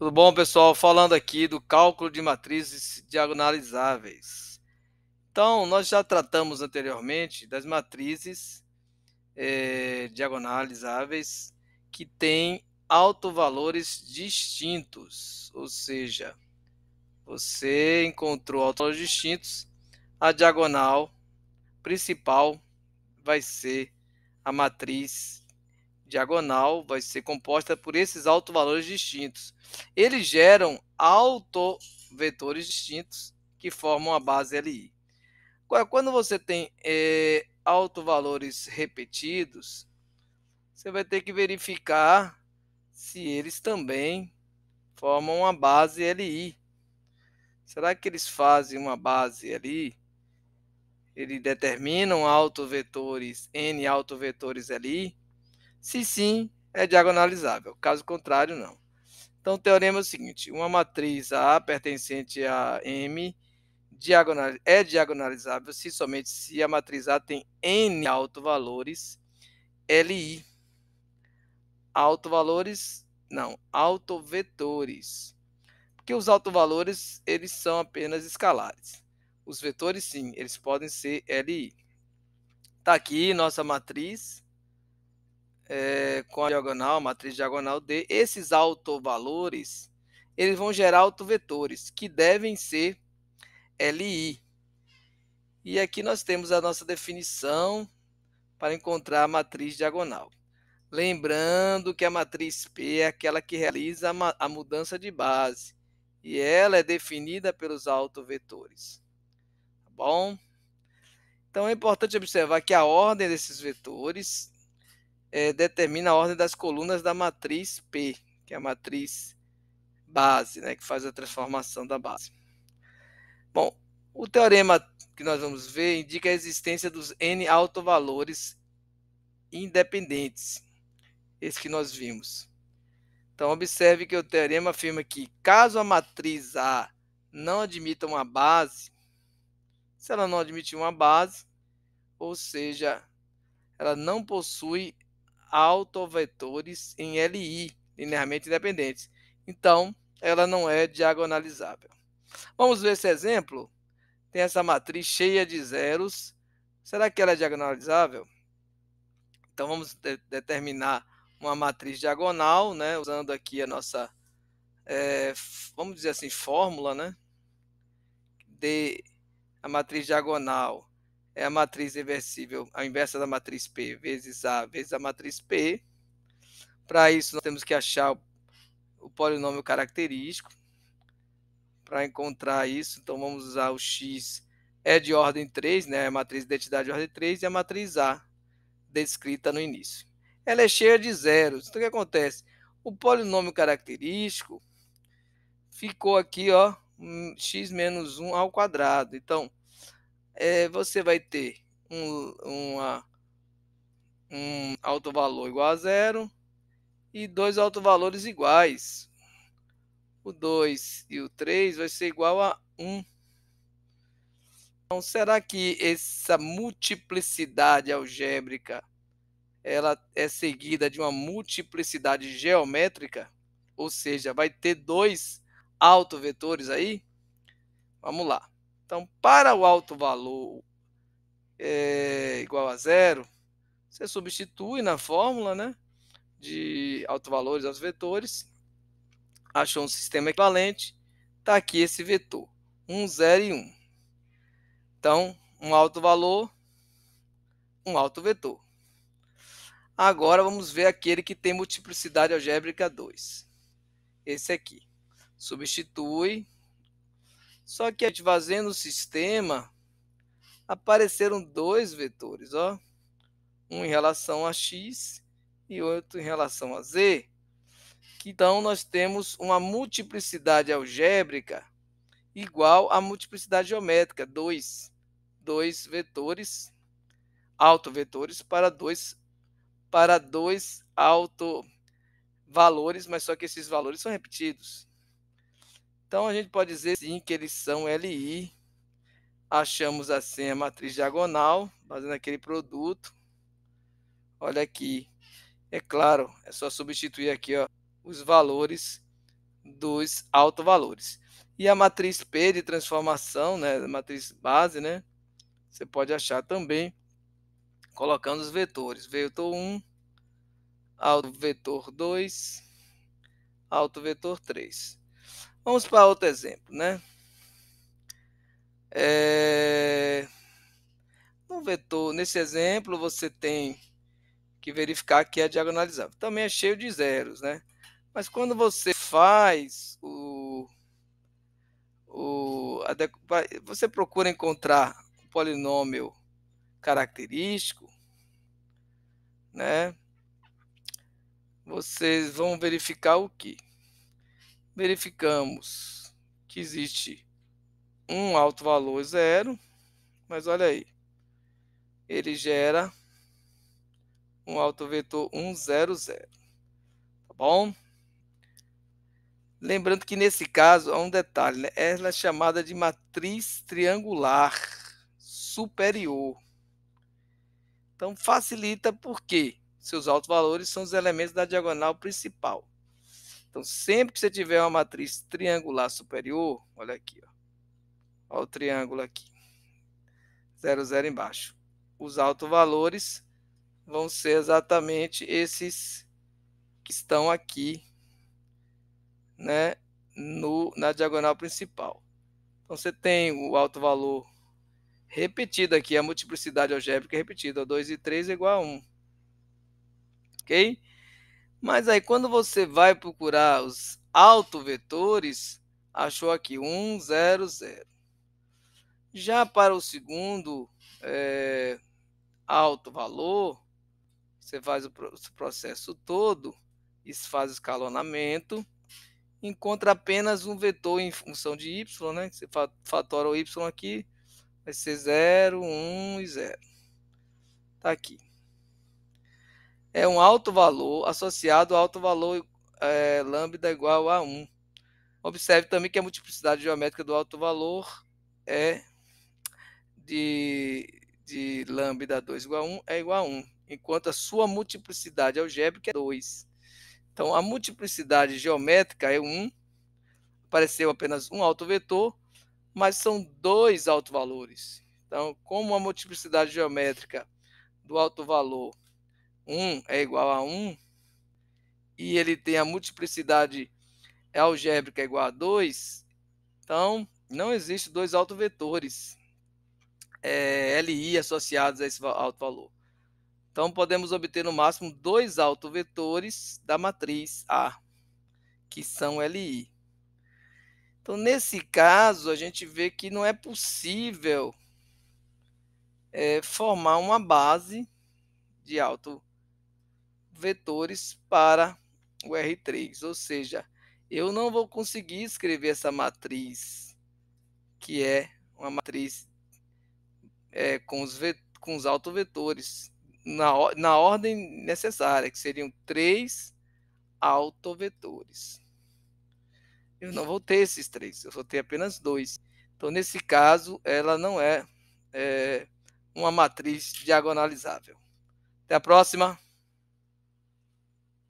Tudo bom, pessoal? Falando aqui do cálculo de matrizes diagonalizáveis. Então, nós já tratamos anteriormente das matrizes é, diagonalizáveis que têm autovalores distintos, ou seja, você encontrou autovalores distintos, a diagonal principal vai ser a matriz diagonal vai ser composta por esses autovalores distintos. Eles geram autovetores distintos que formam a base LI. Agora, quando você tem é, autovalores repetidos, você vai ter que verificar se eles também formam uma base LI. Será que eles fazem uma base LI? Eles determinam autovetores, N autovetores LI? Se sim, é diagonalizável. Caso contrário, não. Então, o teorema é o seguinte: uma matriz A pertencente a M diagonal, é diagonalizável se somente se a matriz A tem N autovalores LI. Autovalores, não, autovetores. Porque os autovalores, eles são apenas escalares. Os vetores, sim, eles podem ser LI. Está aqui nossa matriz é, com a diagonal, matriz diagonal D, esses autovalores, eles vão gerar autovetores, que devem ser LI. E aqui nós temos a nossa definição para encontrar a matriz diagonal. Lembrando que a matriz P é aquela que realiza a mudança de base e ela é definida pelos autovetores. Tá bom? Então é importante observar que a ordem desses vetores é, determina a ordem das colunas da matriz P, que é a matriz base, né, que faz a transformação da base. Bom, o teorema que nós vamos ver indica a existência dos n autovalores independentes, esse que nós vimos. Então, observe que o teorema afirma que, caso a matriz A não admita uma base, se ela não admitir uma base, ou seja, ela não possui autovetores em LI, linearmente independentes. Então, ela não é diagonalizável. Vamos ver esse exemplo? Tem essa matriz cheia de zeros. Será que ela é diagonalizável? Então, vamos de determinar uma matriz diagonal, né? usando aqui a nossa, é, vamos dizer assim, fórmula, né? De a matriz diagonal é a matriz reversível, a inversa da matriz P, vezes A, vezes a matriz P. Para isso, nós temos que achar o, o polinômio característico. Para encontrar isso, então vamos usar o X é de ordem 3, né? a matriz identidade de ordem 3, e a matriz A, descrita no início. Ela é cheia de zeros. Então, o que acontece? O polinômio característico ficou aqui, ó, hum, x menos 1 ao quadrado. Então, é, você vai ter um, uma, um alto valor igual a zero e dois alto valores iguais. O 2 e o 3 vai ser igual a 1. Um. Então, será que essa multiplicidade algébrica ela é seguida de uma multiplicidade geométrica? Ou seja, vai ter dois autovetores aí? Vamos lá. Então, para o alto valor é igual a zero, você substitui na fórmula né, de alto valores aos vetores, achou um sistema equivalente, está aqui esse vetor, 1, 0 e 1. Então, um alto valor, um alto vetor. Agora vamos ver aquele que tem multiplicidade algébrica 2. Esse aqui. Substitui só que fazendo o sistema, apareceram dois vetores, ó. Um em relação a x e outro em relação a z. Então, nós temos uma multiplicidade algébrica igual à multiplicidade geométrica, dois, dois vetores, autovetores para dois, para dois autovetores mas só que esses valores são repetidos. Então a gente pode dizer sim que eles são LI. Achamos assim a matriz diagonal, fazendo aquele produto. Olha aqui. É claro, é só substituir aqui ó, os valores dos autovalores. E a matriz P de transformação, né, a matriz base, né, você pode achar também colocando os vetores. Vetor 1, alto vetor 2, alto vetor 3. Vamos para outro exemplo, né? É... No vetor, nesse exemplo, você tem que verificar que é diagonalizável. Também é cheio de zeros, né? Mas quando você faz o, o você procura encontrar o polinômio característico, né? Vocês vão verificar o que? verificamos que existe um alto valor zero, mas olha aí, ele gera um alto vetor 1, 0, 0, tá bom? Lembrando que nesse caso há um detalhe, né? ela é chamada de matriz triangular superior. Então facilita porque seus altos valores são os elementos da diagonal principal. Então, sempre que você tiver uma matriz triangular superior, olha aqui, ó, o triângulo aqui, 0, 0 embaixo. Os autovalores vão ser exatamente esses que estão aqui, né, no, na diagonal principal. Então, você tem o alto valor repetido aqui, a multiplicidade algébrica repetida, 2 e 3 é igual a 1. Ok? Mas aí, quando você vai procurar os autovetores, achou aqui 1, 0, 0. Já para o segundo é, alto valor, você faz o processo todo, faz o escalonamento, encontra apenas um vetor em função de y, né? Você fatora o y aqui, vai ser 0, 1 e 0. Está aqui é um alto valor associado ao alto valor é, lambda igual a 1. Observe também que a multiplicidade geométrica do alto valor é de, de lambda 2 igual a 1 é igual a 1, enquanto a sua multiplicidade algébrica é 2. Então, a multiplicidade geométrica é 1, apareceu apenas um alto vetor, mas são dois alto valores. Então, como a multiplicidade geométrica do alto valor 1 é igual a 1 e ele tem a multiplicidade algébrica igual a 2, então não existe dois autovetores é, LI associados a esse alto valor. Então podemos obter no máximo dois autovetores da matriz A, que são LI. Então, nesse caso, a gente vê que não é possível é, formar uma base de alto vetores para o R3, ou seja, eu não vou conseguir escrever essa matriz, que é uma matriz é, com, os com os autovetores, na, na ordem necessária, que seriam três autovetores. Eu não vou ter esses três, eu só tenho apenas dois. Então, nesse caso, ela não é, é uma matriz diagonalizável. Até a próxima!